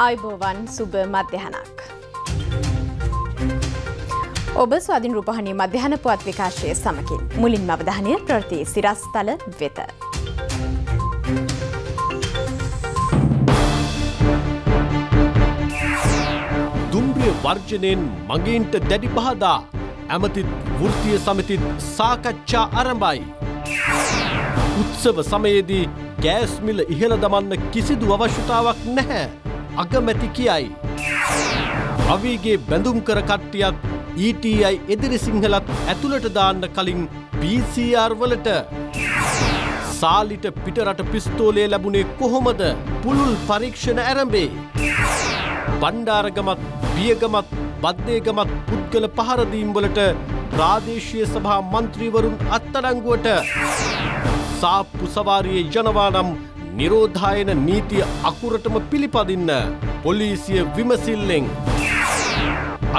ආයිබෝවන් සුබ මධ්‍යහනක්. ඔබ ස්වාධින් රූපහණී මධ්‍යහන පුවත් විකාශය සමකින් මුලින් අවධානය ප්‍රෘති සිරස්තල වෙත. දුම්රිය වර්ජනයෙන් මගේන්ට දැඩි පහදා ඇමතිත් වෘතිය සමතිත් සාකච්ඡා අරඹයි. උත්සව සමයේදී ගෑස්මිල ඉහළ දමන්න කිසිදු අවශ්‍යතාවක් නැහැ. අගමැති කියයි. අවීගේ බැඳුම් කර කට්ටියක් ETI එදිරි සිංහලත් ඇතුළට දාන්න කලින් PCR වලට සාලිට පිටරට පිස්තෝලය ලැබුණේ කොහොමද පුළුල් පරීක්ෂණ ඇරඹේ. බණ්ඩාරගමත් බියගමත් බද්දේගමත් පුද්ගල පහරදීම්වලට ප්‍රාදේශය සභා මන්ත්‍රීවරුන් අත්තඩංගුවට සාප්පු සවාරයේ ජනවානම් නිරෝධායන නීතිය අකුරටම පිළිපදින්න පොලිසිය විමසිල්ලෙන්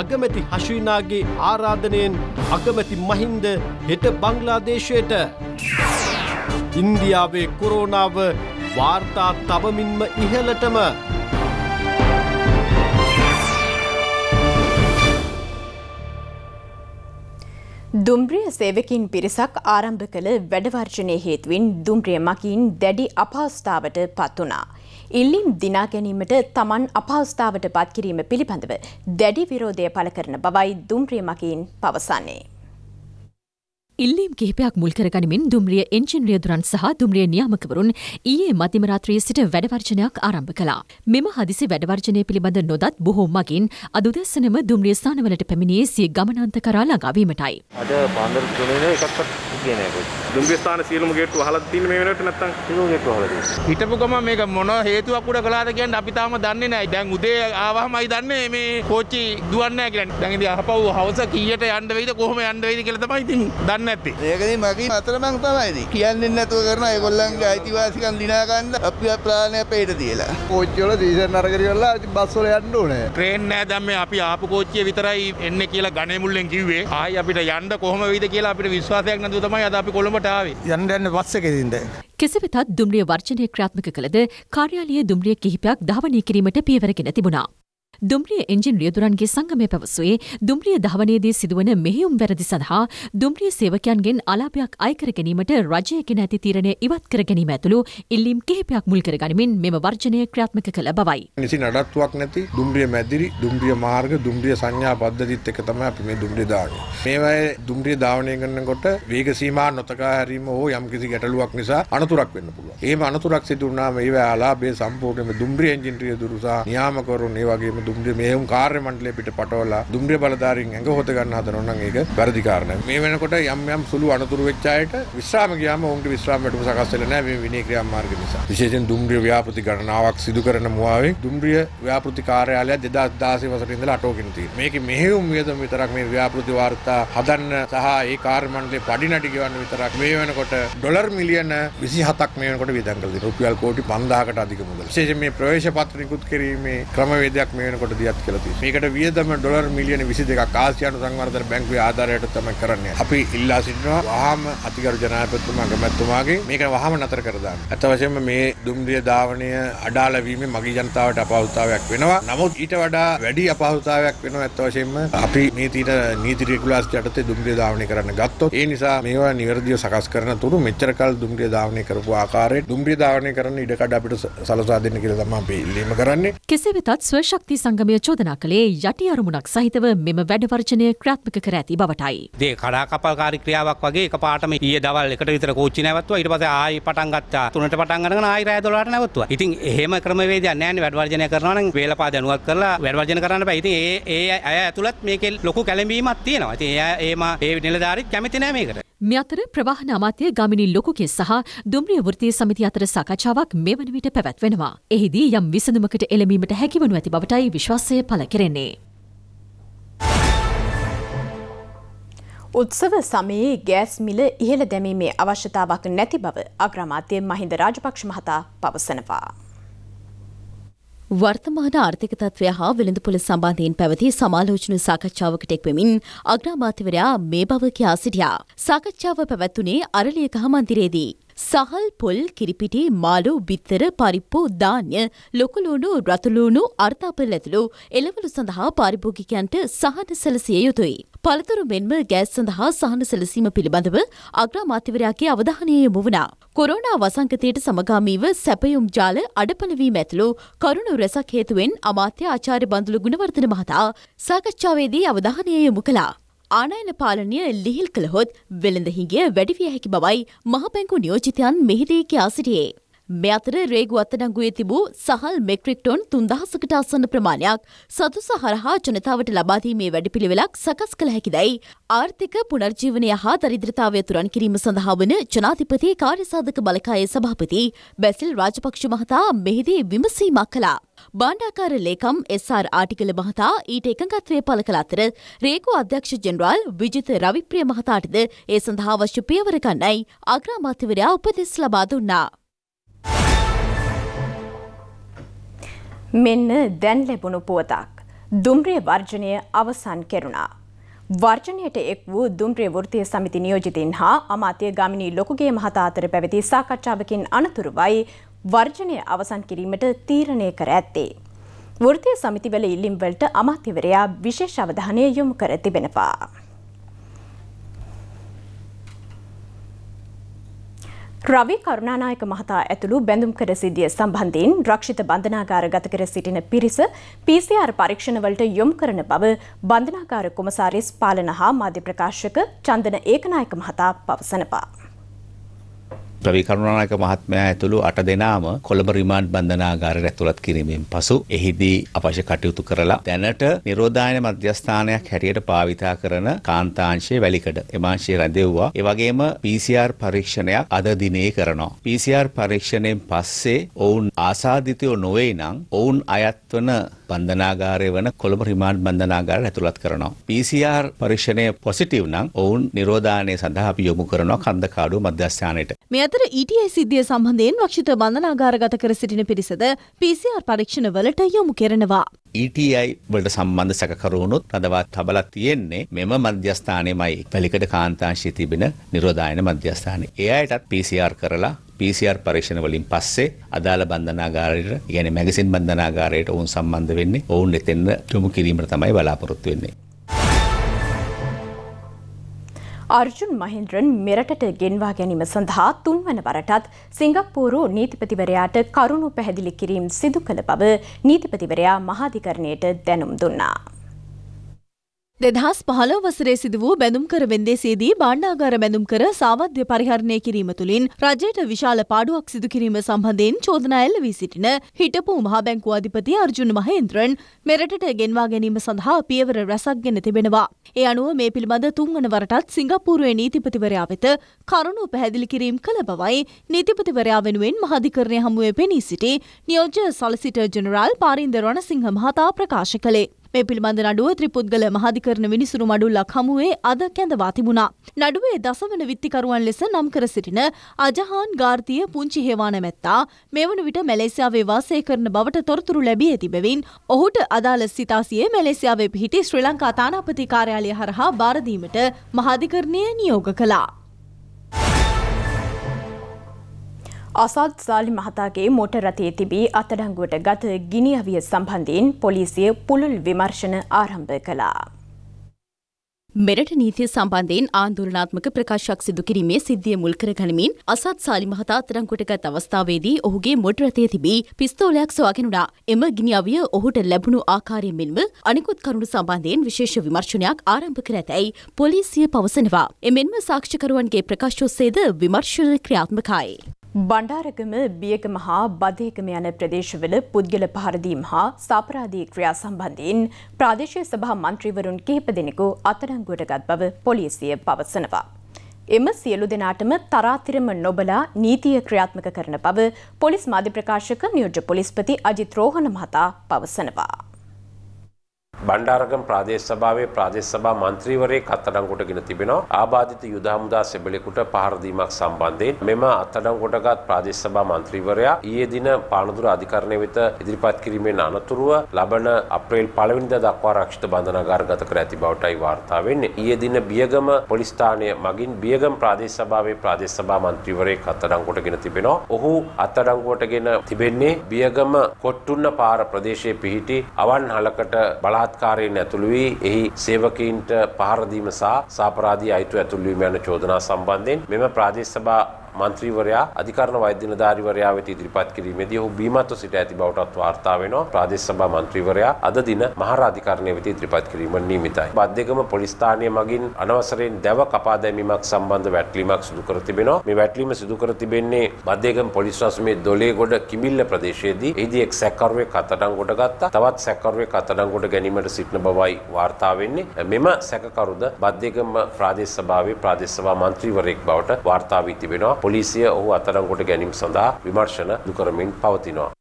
අගමැති හශීනාගේ ආරාධනයෙන් අගමැති මහින්ද හෙට බංගලාදේශයට ඉන්දියාවේ කොරෝනාව වාර්තා තබමින්ම ඉහලටම දුම්රිය සේවකින් පිරිසක් ආරම්භ කළ වැඩවර්ජනය හේතුවින් දුම්රිය මකින් දැඩි අපහස්ථාවට පත් වනා. ඉල්ලිම් දිනා ගැනීමට තමන් අපහස්ථාවට පත්කිරීම පිළිබඳව දැඩි විරෝධය පළ කරන බවයි දුම්රිය මකින් පවසන්නේ. ඉල්ලීම් කිහිපයක් මුල් කරගනිමින් දුම්රිය එංජිනරියදුරන් සහ දුම්රිය නියාමකවරුන් ඊයේ මධ්‍යමරාත්‍රයේ සිට වැඩවර්ජනයක් ආරම්භ කළා. මෙම හදිසි වැඩවර්ජනය පිළිබඳ නොදත් බොහෝ මගින් අද උදැසනම දුම්රිය ස්ථානවලට පැමිණියේ සිය ගමනාන්ත කරා ළඟාවීමටයි. අද පාන්දර තුනේ නේ එකක්වත් ගියේ නැහැ කොයි. දුම්රිය ස්ථාන සියලුම ගේට්ටු අහලා තින්නේ මේ වෙනකොට නැත්තම් සියලුම ගේට්ටු අහලා තියෙනවා. හිටපු ගම මේක මොන හේතුවක් උඩ කළාද කියන්නේ අපි තාම දන්නේ නැහැ. දැන් උදේ ආවහමයි දන්නේ මේ කෝච්චි දුවන්නේ නැහැ කියලා. දැන් ඉතින් අහපව් හවස කීයට යන්න වෙයිද කොහොම යන්න වෙයිද කියලා තමයි ඉතින් දන්නේ නැත්තේ. ඒකදී මගේ අතරමං තමයිද. කියන්නේ නැතුව කරන ඒගොල්ලන්ගේ අයිතිවාසිකම් දිනා ගන්න අපි ප්‍රාණය පේට තියලා. කෝච්චි වල සීසන් අරගෙන ඉවරලා බස් වල යන්න ඕනේ. ට්‍රේන් නෑ දැන් මේ අපි ආපු කෝච්චිය විතරයි එන්නේ කියලා ගණේ මුල්ලෙන් කිව්වේ. ආයි අපිට යන්න කොහොම වෙයිද කියලා අපිට විශ්වාසයක් නැතුව තමයි අද අපි කොළඹට ආවේ. යන්න යන්න බස් එකකින්ද. කෙසවෙතත් දුම්රිය වර්ජනය ක්‍රාත්මක කළද කාර්යාලයේ දුම්රිය කිහිපයක් ධාවනය කිරීමට පියවරගෙන තිබුණා. දුම්රිය එන්ජින් රියදුරන්ගේ සංගමය පැවසුවේ දුම්රිය දහවනයේදී සිදුවන මෙහියුම් වැරදි සඳහා දුම්රිය සේවකයන්ගෙන් අලාභයක් අයකර ගැනීමට රජයක නැති තීරණය ඉවත් කර ගැනීම ඇතුළු ඉල්ලීම් කිහිපයක් මුල් කරගනිමින් මෙම වර්ජනය ක්‍රියාත්මක කළ බවයි. නිසි නඩත්තුවක් නැති දුම්රිය මැදිරි දුම්රිය මාර්ග දුම්රිය සංඥා පද්ධතිත් එක තමයි අපි මේ දුම්රිය දාන්නේ. මේවායේ දුම්රිය ධාවනය කරනකොට වේග සීමා නොතකා හැරීම හෝ යම්කිසි ගැටලුවක් නිසා අනතුරක් වෙන්න පුළුවන්. එහෙම අනතුරක් සිදු වුණාම ඒවා අලාභයේ සම්පූර්ණයෙන්ම දුම්රිය එන්ජින් රියදුරු සහ නියාමකවරුන් ඒ වගේම දුම්රිය මෙහෙම කාර්ය මණ්ඩලය පිට පටවලා දුම්රිය බලධාරීන් ඇඟ හොත ගන්න හදනවා නම් ඒක වැරදි කාරණයක්. මේ වෙනකොට යම් යම් සුළු අනතුරු වෙච්ච අයට විශ්‍රාම ගියාම ඔවුන්ට විශ්‍රාම වැටුම සකස් වෙලා නැහැ මේ විනය ක්‍රියාමාර්ග නිසා. විශේෂයෙන් දුම්රිය ව්‍යාපෘති ගණනාවක් සිදු කරන මුවාවේ දුම්රිය ව්‍යාපෘති කාර්යාලය 2016 වසරේ ඉඳලා අටෝගෙන තියෙනවා. මේකේ මෙහෙයුම් වියදම විතරක් මේ ව්‍යාපෘති වාර්තා හදන්න සහ ඒ කාර්ය මණ්ඩලේ පඩිනටි ගෙවන්න විතරක් මේ වෙනකොට ඩොලර් මිලියන 27ක් මේ වෙනකොට වියදම් කරලා තියෙනවා. රුපියල් කෝටි 5000කට අධික මුදල. විශේෂයෙන් මේ ප්‍රවේශ පත්‍ර නිකුත් කිරීමේ ක්‍රමවේදයක් මේ කොට දියත් කියලා තියෙනවා. මේකට වියදම ඩොලර් මිලියන 22ක් ආසියානු සංවර්ධන බැංකුවේ ආධාරයට තමයි කරන්නේ. අපි ඉල්ලා සිටිනවා වහාම අතිගරු ජනාධිපතිතුමා ගමැතිතුමාගේ මේක වහාම නතර කර දාන්න. අත වශයෙන්ම මේ දුම්රිය ධාවනය අඩාල වීමෙන් මගී ජනතාවට අපහසුතාවයක් වෙනවා. නමුත් ඊට වඩා වැඩි අපහසුතාවයක් වෙනවා අත වශයෙන්ම අපි මේ තීර නීති රෙගුලාසි යටතේ දුම්රිය ධාවනය කරන්න ගත්තොත් ඒ නිසා මේවා නිවැරදිව සකස් කරන තුරු මෙච්චර කල් දුම්රිය ධාවනය කරපු ආකාරයට දුම්රිය ධාවනය කරන්න ඉඩකඩ අපිට සලසා දෙන්න කියලා තමයි අපි ඉල්ලීම කරන්නේ. කෙසේ වෙතත් ස්වශක්ති සංගමය චෝදනා කළේ යටි අරමුණක් සහිතව මෙම වැඩවර්ජනය ක්‍රාත්මක කර ඇති බවටයි. දේ කඩාකපල්කාරි ක්‍රියාවක් වගේ එක පාටම ඊය දවල් එකට විතර කෝච්චි නැවත්තුවා ඊට පස්සේ ආයි පටන් ගත්තා. තුනට පටන් අරගෙන ආයි රෑ 12ට නැවතුවා. ඉතින් එහෙම ක්‍රමවේදයක් නැහැ නේ වැඩවර්ජනය කරනවා නම් වේලපා දැනුවත් කරලා වැඩවර්ජන කරන්න බෑ. ඉතින් ඒ ඒ අය ඇතුළත් මේකේ ලොකු කැළඹීමක් තියෙනවා. ඉතින් ඒ ඒ මා ඒ නිලධාරීත් කැමති නෑ මේකට. මේ අතර ප්‍රවාහන අමාත්‍ය ගමිනි ලොකුගේ සහ දුම්රිය වෘත්තීය සමිති අතර සාකච්ඡාවක් මේ වන විට පැවැත්වෙනවා. එහිදී යම් විසඳුමකට එළඹීමට හැකිවනු ඇති බවටයි විශ්වාසය පළ කෙරෙන්නේ. උත්සව සමයේ ගෑස් මිල ඉහළ දැමීමේ අවශ්‍යතාවක් නැති බව අග්‍රමාත්‍යය මහින්ද රාජපක්ෂ මහතා පවසනවා. වර්තමාන ආර්ථික තත්ත්වය හා වෙළඳපොළ සම්බන්ධයෙන් පැවති සමාලෝචන සාකච්ඡාවකට එක්වෙමින් අග්‍රාමාත්‍යවරයා මේ බව කියා සිටියා. සාකච්ඡාව පැවැත්වුණේ අරලියකහ මන්දිරේදී. සහල් පොල් කිරිපිටි මාළු බිත්තර පරිප්පු ධාන්‍ය ලොකුලූණු රතුලූණු අර්ථාපල් ඇතුළු එළවලු සඳහා පාරිභෝගිකයන්ට සහන සැලසිය යුතුයි. පළතුරු මෙන්ම ගෑස් සඳහා සහන සැලසීම පිළිබඳව අග්‍රාමාත්‍යවරයාගේ අවධානය යොමු වුණා. කොරෝනා වසංගතයට සමගාමීව සැපයුම් ජාල අඩපණවීම ඇතුළු කරුණු රැසක් හේතුවෙන් අමාත්‍ය ආචාර්ය බඳුළු ගුණවර්ධන මහතා සාකච්ඡාවේදී අවධානය යොමු කළා. ආනයන පාලනය ලිහිල් කළහොත් වෙළඳ හිඟය වැඩිවිය හැකි බවයි මහපැංකු නියෝජිතයන් මෙහිදී කියා සිටියේ. මේ අතර රේගු අත්තනංගුවේ තිබූ සහල් මෙට්‍රික් ටොන් 3000කට ආසන්න ප්‍රමාණයක් සතුස හරහා ජනතාවට ලබා දීමේ වැඩපිළිවෙලක් සකස් කළ හැකිදයි ආර්ථික පුනර්ජීවනය හා දරිද්‍රතාවය තුරන් කිරීම සඳහා වන ජනාධිපති කාර්යසාධක බලකායේ සභාපති බැසිල් රාජපක්ෂ මහතා මෙහිදී විමසීමක් කළා. බාණ්ඩාකාර ලේකම් SR ආටිකල මහතා ඊට එකඟත්වය පළ කළ අතර රේකු අධ්‍යක්ෂ ජෙනරාල් විජිත රවිප්‍රිය මහතාටද ඒ සඳහා අවශ්‍ය පියවර ගන්නයි අග්‍රාමාත්‍යවරයා උපදෙස් ලබා දුන්නා. මෙන්න දැන් ලැබුණු පුවතක්. දුම්රිය වර්ජනය අවසන් කෙරුණා. වර්ජනයට එක් වූ දුම්රිය වෘතිය සමිති නියෝජිතින් හා අමාත්‍ය ගමිනී ලොකුගේ මහතාතර පැවති සාකච්ඡාවකින් අනතුරුවයි වර්ජනය අවසන් කිරීමට තීරණය කර ඇත්තේ. වෘතිය සමිතිවල ඉල්ලිම්වලට අමාත්‍යවරයා විශේෂ අවධානය යොමු කර තිබෙනවා. රවි කරුණානායක මහතා ඇතුළු බැඳුම්කඩ සිද්ධිය සම්බන්ධයෙන් රක්ෂිත බන්ධනාගාර ගත කර සිටින පිරිස PCR පරීක්ෂණවලට යොමු කරන බව බන්ධනාගාර කොමසාරිස් පාලන හා මාධ්‍ය ප්‍රකාශක චන්දන ඒකනායක මහතා පවසනවා. ප්‍රවී කරුණානායක මහත්මයා ඇතුළු අට දෙනාම කොළඹ රිමාන්ඩ් බන්ධනාගාරයට ඇතුළත් කිරීමෙන් පසු එහිදී අවශ්‍ය කටයුතු කරලා දැනට නිරෝධායන මධ්‍යස්ථානයක් හැටියට භාවිතා කරන කාන්තාංශයේ වැලිකඩ එමාංශයේ රැඳෙව්වා. ඒ වගේම PCR පරීක්ෂණයක් අද දිනේ කරනවා. PCR පරීක්ෂණයෙන් පස්සේ ඔවුන් ආසාදිතයෝ නොවේ නම් ඔවුන් අයත් වන බන්ධනාගාරය වන කොළඹ රිමාන්ඩ් බන්ධනාගාරයට ඇතුළත් කරනවා. PCR පරීක්ෂණය පොසිටිව් නම් ඔවුන් නිරෝධායනය සඳහා අපි යොමු කරනවා කන්දකාඩුව මධ්‍යස්ථානයට. මෙය මෙතර ඊටයි e සිද්ධිය සම්බන්ධයෙන් රක්ෂිත බන්ධනාගාරගත කර සිටින පිරිසද PCR පරීක්ෂණවලට යොමු කරනවා. ETI වලට සම්බන්ධ සැකකරුවනුත් අදවා තබලා තියෙන්නේ මෙම මධ්‍යස්ථානයමයි පැලිකට කාන්තාංශය තිබෙන නිරෝධායන මධ්‍යස්ථානය. ඒ අයටත් PCR කරලා PCR පරීක්ෂණ වලින් පස්සේ අදාළ බන්ධනාගාරයට, يعني මැගසින් බන්ධනාගාරයට ඔවුන් සම්බන්ධ වෙන්නේ. ඔවුන් එතෙන්ද යොමු කිරීමට තමයි බලාපොරොත්තු වෙන්නේ. අර්ජුන් මහින්ද්‍රන් මෙරටට ගෙන්වා ගැනීම සඳහා තුන්වන වරටත් සිංගප්පූරු නීතිපතිවරයාට කරුණු පැහැදිලි කිරීම් සිදු කළ බව නීතිපතිවරයා මහාධිකරණයට දැනුම් දුන්නා. දෙදහස් පහළව වසරේ සිදු වූ බැඳුම්කර වෙන්දේසේදී බණ්ඩාගාර බැඳුම්කර සාවද්‍ය පරිහරණය කිරීම තුළින් රජයට විශාල පාඩුවක් සිදු කිරීම සම්බන්ධයෙන් චෝදනා එල්ල වී සිටින හිටපු මහා බැංකු අධිපති අර්ජුන් මහේන්ද්‍රන් මෙරටට ගෙන්වා ගැනීම සඳහා පියවර රැසක් ගෙන තිබෙනවා. ඒ අනුව මේ පිළිබඳ තුන්වන වරටත් සිංගප්පූරුවේ නීතිපතිවරයා වෙත කරුණු පැහැදිලි කිරීම කළ බවයි නීතිපතිවරයා වෙනුවෙන් මහාධිකරණය හමුවේ පෙනී සිටි නියෝජ්‍ය සොලිසිටර් ජෙනරාල් පාරින්ද රණසිංහ මහතා ප්‍රකාශ කළේ. මේ පිළිබඳ නඩුව ත්‍රිපුද්ගල මහධිකරණ විනිසුරු මඩුල්ලක් හමුවේ අද කැඳවා තිබුණා. නඩුවේ දසවන විත්තිකරුවන් ලෙස නම් කර සිටින අජහාන් ගාර්තිය පුංචි හේවා නැමැත්තා මෙවන විට මැලේසියාවේ වාසය කරන බවට තොරතුරු ලැබී ඇති බැවින් ඔහුට අදාළ සිතාසියේ මැලේසියාවේ පිහිටි ශ්‍රී ලංකා තානාපති කාර්යාලය හරහා බාර දීමට මහාධිකරණය නියෝග කළා. අසාත් සාලි මහතාගේ මොට රථයේ තිබී අත්අඩංගුවට ගත ගිනි අවිය සම්බන්ධයෙන් පොලිසිය පුළුල් විමර්ශන ආරම්භ කළා. මෙරට නීතිය සම්බන්ධයෙන් ආන්දුරනාත්මක ප්‍රකාශක් සිදු කිරීමේ සිද්ධිය මුල් කර ගනිමින් අසත් සාලි මහතා අත්තරංකොටගත් අවස්ථාවේදී ඔහුගේ මොට රථයේ තිබී පිස්තෝලයක් සොයාගෙනුණා. එම ගිනි අවිය ඔහුට ලැබුණු ආකාරයෙන් මෙන්ම අනිකුත් කරුණු සම්බන්ධයෙන් විශේෂ විමර්ශනයක් ආරම්භ කර ඇතැයි පොලිසිය පවසනවා. එමෙන්ම සාක්ෂිකරුවන්ගේ ප්‍රකාශ ඔස්සේද විමර්ශන ක්‍රියාත්මකයි. බණ්ඩාරකම බියකම හා බදයකම යන ප්‍රදේශවල පුද්ගල පහරදීම් හා සාපරාධී ක්‍රියා සම්බන්ධයෙන් ප්‍රාදේශය සභා මන්ත්‍රීවරුන් කිහිප දෙනෙකු අතරංගුවටගත් බව පොලිසිය පවසනවා. එම සියලු දෙනාටම තරාතිරම නොබලා නීතිය ක්‍රියාත්මක කරන බව පොලිස් මාධ්‍ය ප්‍රකාශක නියෝජ්‍ය පොලිස්පති අජිත් රෝහණ මහතා පවසනවා. බණ්ඩාරගම් ප්‍රාදේශ සභාවේ ප්‍රාදේශ සභා මන්ත්‍රීවරයෙක් අත්අඩංගුවටගෙන තිබෙනවා ආබාධිත යුද හමුදා සෙබළෙකුට පහර දීමක් සම්බන්ධයෙන් මෙම අත්අඩංගුවටගත් ප්‍රාදේශ සභා මන්ත්‍රීවරයා ඊයේ දින පානදුර අධිකරණය වෙත ඉදිරිපත් කිරීමෙන් අනතුරුව ලබන අප්‍රේල් 1 වෙනිදා දක්වා රක්ෂිත බන්ධනාගාර ගත කර ඇති බවටයි වාර්තා වෙන්නේ ඊයේ දින බියගම පොලිස් ස්ථානය මගින් බියගම ප්‍රාදේශ සභාවේ ප්‍රාදේශ සභා මන්ත්‍රීවරයෙක් අත්අඩංගුවටගෙන තිබෙනවා ඔහු අත්අඩංගුවටගෙන තිබෙන්නේ බියගම කොට්ටුන්න පාර ප්‍රදේශයේ පිහිටි අවන්හලකට බලා බලාත්කාරයෙන් ඇතුළු වී එහි සේවකීන්ට පහර දීම සහ සාපරාධී අයිතු ඇතුළු වීම යන චෝදනා සම්බන්ධයෙන් මෙම ප්‍රාදේශ සභා මන්ත්‍රීවරයා අධිකරණ වෛද්‍ය නිලධාරිවරයා වෙත ඉදිරිපත් කිරීමේදී ඔහු බීමත්ව සිට ඇති බවටත් වාර්තා වෙනවා. ප්‍රාදේශ සභා මන්ත්‍රීවරයා අද දින මහර අධිකරණය වෙත ඉදිරිපත් කිරීම නියමිතයි. බද්දේගම පොලිස් ස්ථානය මගින් අනවසරයෙන් දැව කපා දැමීමක් සම්බන්ධ වැටලීමක් සිදු කර තිබෙනවා. මේ වැටලීම සිදු කර තිබෙන්නේ බද්දේගම පොලිස් රස්මේ දොලේගොඩ කිඹිල්ල ප්‍රදේශයේදී. එහිදී එක් සැකරුවෙක් අත්අඩංගුවට ගත්තා. තවත් සැකරුවෙක් අත්අඩංගුවට ගැනීමට සිටින බවයි වාර්තා වෙන්නේ. මෙම සැකකරුද බද්දේගම ප්‍රාදේශ සභාවේ ප්‍රාදේශ සභා මන්ත්‍රීවරයෙක් බවට වාර්තා වී තිබෙනවා. පොලිසිය ඔහු අතරංකොට ගැනීම සඳහා විමර්ශන දුකරමින් පවතිනවා.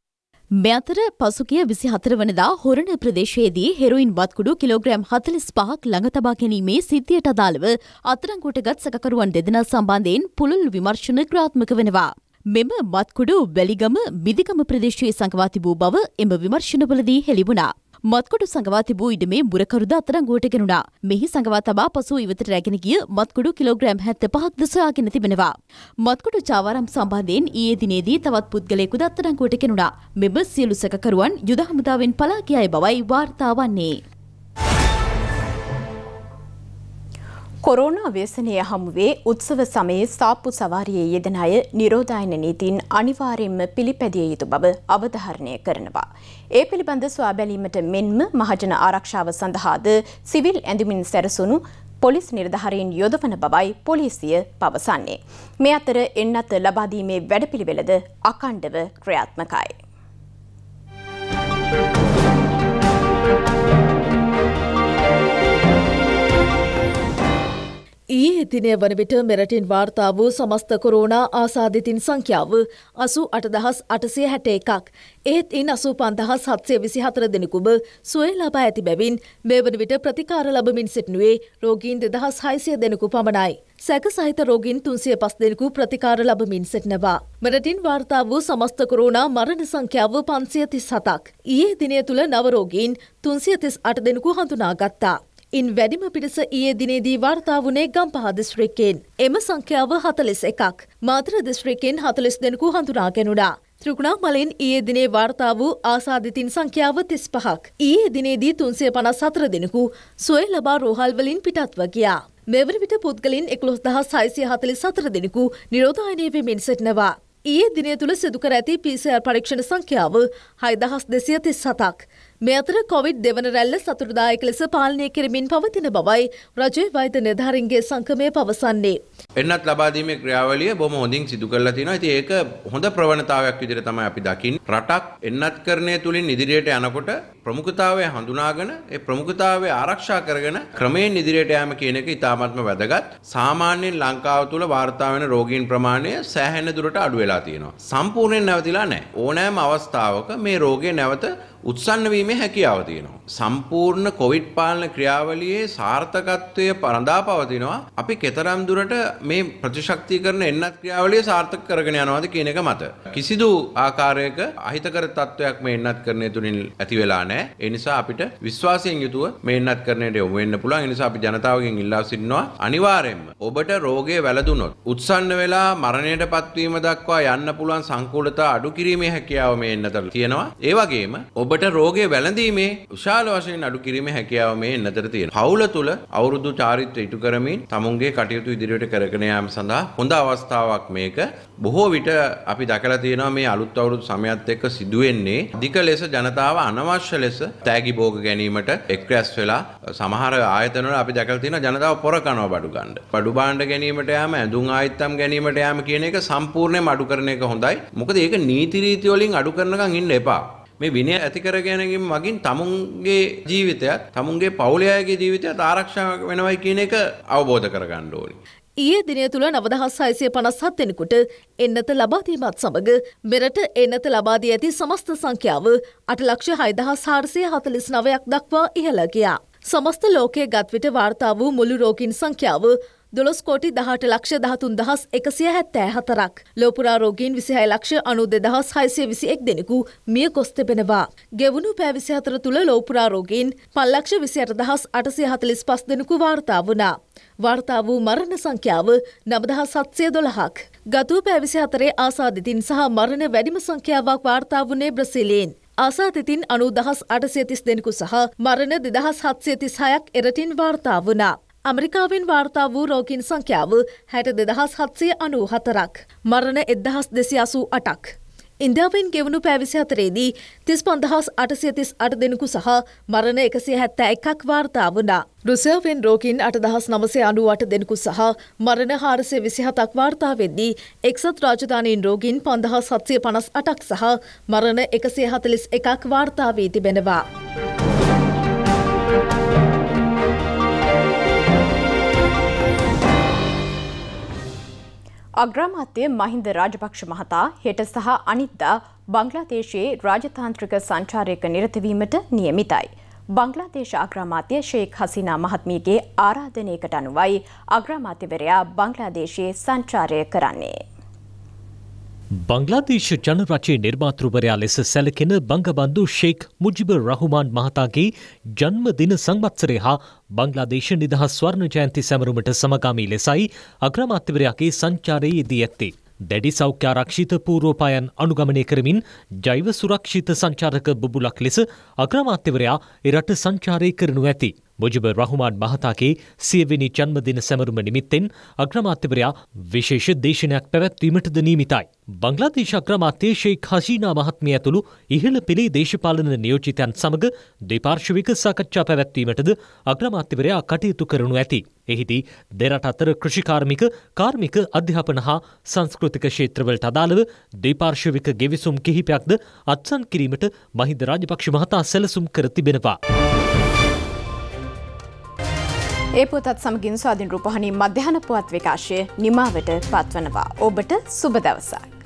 මෙ අතර පසුගිය විසි හතරවනදා හොරණ ප්‍රදේශයේදී හෙරුයින් වත්කුඩු කිලෝග්‍රෑම් හතලිස් පහක් ළඟ තබා ගැනීමේ සිද්ධියට අදාළව අතරංකොටගත් සකරුවන් දෙදෙනා සම්බන්ධයෙන් පුළුල් විමර්ශන ක්‍රාත්මක වෙනවා. මෙම බත්කුඩු වැලිගම බිදිගම ප්‍රදේශයේ සංකවා තිබූ බව එම විමර්ශනවලදී හෙළිබුණා. මත්කොඩු සඟවා තිබූ ඉඩමේ මුරකරුද අත්අඩංගුවට ගෙනුණා. මෙහි සඟවා තබා පසුව ඉවතට රැගෙන ගිය මත්කොඩු කිලෝග්‍රෑම් 75ක් ද සොයාගෙන තිබෙනවා. මත්කොඩු චාවාරම් සම්බන්ධයෙන් ඊයේ දිනේදී තවත් පුද්ගලයෙකුද අත්අඩංගුවට ගෙනුණා. මෙම සියලු සැකකරුවන් යුද හමුදාවෙන් පලා ගිය බවයි වාර්තා වන්නේ. කොරෝනා ව්‍යසනය හමුවේ උත්සව සමයේ සාප්පු සවාරියේ යෙදෙන අය නිරෝධායන නීතින් අනිවාර්යෙන්ම පිළිපැදිය යුතු බව අවධාරණය කරනවා. ඒ පිළිබඳ ස්වාබැලීමට මෙන්ම මහජන ආරක්ෂාව සඳහාද සිවිල් ඇඳුමින් සැරසුණු පොලිස් නිර්ධහරයෙන් යොදවන බවයි පොලිසිය පවසන්නේ. මේ අතර එන්නත ලබාදීමේ වැඩපිළිවෙලද අකණ්ඩව ක්‍රියාත්මකයි. දිනය වන විට මෙරටින් වාර්තා වූ සමස්ත කොරෝනා ආසාධිතින් සංඛ්‍යාව අසු අටදහස් අටසය හැට එකක්. ඒත් ඉන් අසු පන්දහස් හත්සය විසි හතර දෙනෙකුබ සුවය ලබා ඇති බැවින් මේ වන විට ප්‍රතිකාර ලබමින් සිටිනුවේ රෝගීන් දෙදහස් හයිසිය දෙනෙකු පමණයි. සැක සහිත රෝගින් තුන්සිය පස් දෙනෙකු ප්‍රතිකාර ලබමින් සිටිනවා. මෙරටින් වාර්තා වූ සමස්ත කොරෝනා මරණ සංඛ්‍යාව පන්සිය තිස් හතක්. ඊයේ දිනය තුළ නවරෝගීන් තුන්සිය තිස් අට දෙනෙකු හඳුනාගත්තා. ඉන් වැඩිම පිරිස ඊයේ දිනේදී වාර්තා වුණේ ගම්පහ දිස්ත්‍රික්කයෙන්. එම සංඛ්‍යාව 41ක්. මාතර දිස්ත්‍රික්කයෙන් 40 දෙනෙකු හඳුනා ගැනුණා. ත්‍රිකුණාමලෙන් ඊයේ දිනේ වාර්තා වූ ආසාදිතින් සංඛ්‍යාව 35ක්. ඊයේ දිනේදී 354 දෙනෙකු සොය ලබා රෝහල් වලින් පිටත්ව ගියා. මෙවර විට පුද්ගලින් 11644 දෙනෙකු නිරෝධායනය වෙමින් සිටිනවා. ඊයේ දිනය තුළ සිදු කර ඇති PCR පරීක්ෂණ සංඛ්‍යාව 6237ක්. මේ අතර කොවිඩ් දෙවන රැල්ල සතුටදායක ලෙස පාලනය කිරීමින් පවතින බවයි රජයේ වෛද්‍ය නිලධාරීන්ගේ සංගමය පවසන්නේ. එන්නත් ලබා දීමේ ක්‍රියාවලිය බොහොම හොඳින් සිදු කරලා තිනවා. ඉතින් ඒක හොඳ ප්‍රවණතාවයක් විදිහට තමයි අපි දකින්නේ. රටක් එන්නත්කරණය තුලින් ඉදිරියට යනකොට ප්‍රමුඛතාවය හඳුනාගෙන ඒ ප්‍රමුඛතාවය ආරක්ෂා කරගෙන ක්‍රමයෙන් ඉදිරියට යාම කියන එක ඉතාමත්ම වැදගත්. සාමාන්‍යයෙන් ලංකාව තුල වාර්තා වෙන රෝගීන් ප්‍රමාණය සෑහෙන දුරට අඩු වෙලා තියෙනවා. සම්පූර්ණයෙන් නැවතිලා නැහැ. ඕනෑම අවස්ථාවක මේ රෝගේ නැවත උත්සන්න වීමේ හැකියාව තියෙනවා. සම්පූර්ණ කොවිඩ් පාලන ක්‍රියාවලියේ සාර්ථකත්වය පරඳා පවතිනවා. අපි කෙතරම් දුරට මේ ප්‍රතිශක්තිකරණ එන්නත් ක්‍රියාවලිය සාර්ථක කරගෙන යනවාද කියන එක මත. කිසිදු ආකාරයක අහිතකර තත්වයක් මේ එන්නත් කරණය තුලින් ඇති වෙලා නැහැ. ඒ නිසා අපිට විශ්වාසයෙන් යුතුව මේ එන්නත් කරණයට යොමු වෙන්න පුළුවන්. ඒ නිසා අපි ජනතාවගෙන් ඉල්ලා සිටිනවා අනිවාර්යයෙන්ම ඔබට රෝගය වැළඳුනොත් උත්සන්න වෙලා මරණයට පත්වීම දක්වා යන්න පුළුවන් සංකූලතා අඩු කිරීමේ හැකියාව මේ එන්නතට තියෙනවා. ඒ වගේම ඔබ ඔබට රෝගය වැළඳීමේ විශාල වශයෙන් අඩු කිරීමේ හැකියාව මේ එන්නතර තියෙන. පවුල තුල අවුරුදු චාරිත්‍ර ඉටු කරමින් තමුන්ගේ කටයුතු ඉදිරියට කරගෙන යාම සඳහා හොඳ අවස්ථාවක් මේක. බොහෝ විට අපි දැකලා තියෙනවා මේ අලුත් අවුරුදු සමයත් එක්ක සිදුවෙන්නේ අධික ලෙස ජනතාව අනවශ්‍ය ලෙස තෑගි භෝග ගැනීමට එක්රැස් වෙලා සමහර ආයතන වල අපි දැකලා තියෙනවා ජනතාව පොර කනවා බඩු ගන්න. බඩු බාණ්ඩ ගැනීමට යාම ඇඳුම් ආයිත්තම් ගැනීමට යාම කියන එක සම්පූර්ණයෙන්ම අඩු කරන එක හොඳයි. මොකද ඒක නීති රීති වලින් අඩු කරනකම් ඉන්න එපා. මේ විනය ඇති කර ගැනීම මගින් තමුන්ගේ ජීවිතයත් තමුන්ගේ පවුලේ අයගේ ජීවිතයත් ආරක්ෂා වෙනවයි කියන එක අවබෝධ කරගන්න ඕනේ. ඊයේ දිනය තුළ නවදහස් සයිසිය පනස්හත් දෙනෙකුට එන්නත ලබාදීමත් සමඟ මෙරට එන්නත ලබාදී ඇති සමස්ත සංඛ්‍යාව අටලක්ෂ හයිදහස් හාරසය හතලිස් නවයක් දක්වා ඉහළගයා. සමස්ත ලෝකයේ ගත්විට වාර්තා වූ මුළු රෝගීන් සංඛ්‍යාව දොළොස්කෝටි දහට ලක්ෂ දහතුන් දහස් එකසිය හැත්තෑ හතරක් ලෝපුරාරෝගීන් විසිහය ලක්ෂ අනු දෙදහස් හයිසය විසි එක් දෙනෙකු මිය කොස්තබෙනවා. ගෙවුණු පෑවිසි හතර තුළ ලෝපුරාරෝගීන් පල්ලක්ෂ විසියට දහස් අටසිය හතලිස් පස් දෙනෙකු වාර්තා වනා. වාර්තා වූ මරණ සංඛ්‍යාව නබදහ සත්සය දොළහක්. ගතුූ පැවිසි හතරේ ආසාධිතින් සහ මරණ වැඩිම සංඛ්‍යාවක් වාර්තා වනේ බ්‍රසිලීන්. ආසාතිතින් අනු දහස් අටසයතිස් දෙනෙකු සහ මරණ දෙදහස් හත්සයතිස් හයක් එරටින් වාර්තා වනා. ඇමරිකාවෙන් වාර්තා වූ රෝගීන් සංඛ්‍යාව හැට දෙදහස් හත්සය අනූ හතරක්. මරණ එදහස් දෙසි අසූ අටක්. ඉන්දියාවෙන් ගෙවුණු පැවිසි අතරේදී තිස් පන්දහස් අටසය තිස් අට දෙනෙකු සහ මරණ එකසිය හැත්තා එකක් වාර්තා වනා. රුසයාවෙන් රෝකින් අටදහස් නමසේ අනුව අට දෙනෙකු සහ මරණ හාරසය විසිහතක් වාර්තා වෙද්දී එක්සත් රාජධානීන් රෝගීන් පන්දහස් හත්සය පනස් අටක් සහ මරණ එකසිය හතලිස් එකක් වාර්තා වී තිබෙනවා. අග්‍රාමාත්‍ය මහින්ද රාජපක්ෂ මහතා හෙට සහ අනිද්දා බංග්ලාදේශයේ රාජතාන්ත්‍රික සංචාරයක නිරතවීමට නියමිතයි. බංග්ලාදේශ අග්‍රාමාත්‍ය ෂේක් හසිනා මහත්මියගේ ආරාධනයකට අනුවයි අග්‍රාමාත්‍යවරයා බංග්ලාදේශයේ සංචාරය කරන්නේ. බංගලාදේශ ජනරචයේ නිර්මාතෘවරයා ලෙස සැලකෙන බංගබන්ධු ෂේක් මුජිබ රහුමාන් මහතාගේ ජන්මදින සංවත්සරය හා බංගලාදේශ නිදහස් ස්වර්ණ ජයන්ති සැමරුමට සමගාමී ලෙසයි අග්‍රමාත්‍යවරයාගේ සංචාරයේ දී ඇත්තේ. දැඩි සෞඛ්‍යාරක්ෂිත පූරෝපායන් අනුගමනය කරමින් ජෛව සුරක්ෂිත සංචාරක බුබුලක් ලෙස අග්‍රමාත්‍යවරයා එරට සංචාරය කරනු ඇති. මුජිබ රහුමාන් මහතාගේ සියවෙනි ජන්මදින සැමරුම නිමිත්තෙන් අග්‍රමාත්‍යවරයා විශේෂ දේශනයක් පැවැත්වීමටද නීමිතයි. බංග්ලාදේශ අග්‍රමාත්‍ය ෂේක් හසීනා මහත්මිය ඇතුළු ඉහළ පෙළේ දේශපාලන නියෝජිතයන් සමග දෙපාර්ශ්වික සාකච්ඡා පැවැත්වීමටද අග්‍රමාත්‍යවරයා කටයුතු කරනු ඇති. එහිදී දෙරට අතර කෘෂිකාර්මික කාර්මික අධ්‍යාපන හා සංස්කෘතික ක්ෂේත්‍රවලට අදාළව දෙපාර්ශ්වික ගෙවිසුම් කිහිපයක්ද අත්සන් කිරීමට මහින්ද රාජපක්ෂ මහතා සැලසුම් කර තිබෙනවා. ඒ පුතත් සමගින් ස්වාධින් රූපහණී මධ්‍යහන පුවත් විකාශය නිමාවට පත්වනවා. ඔබට සුබ දවසක්.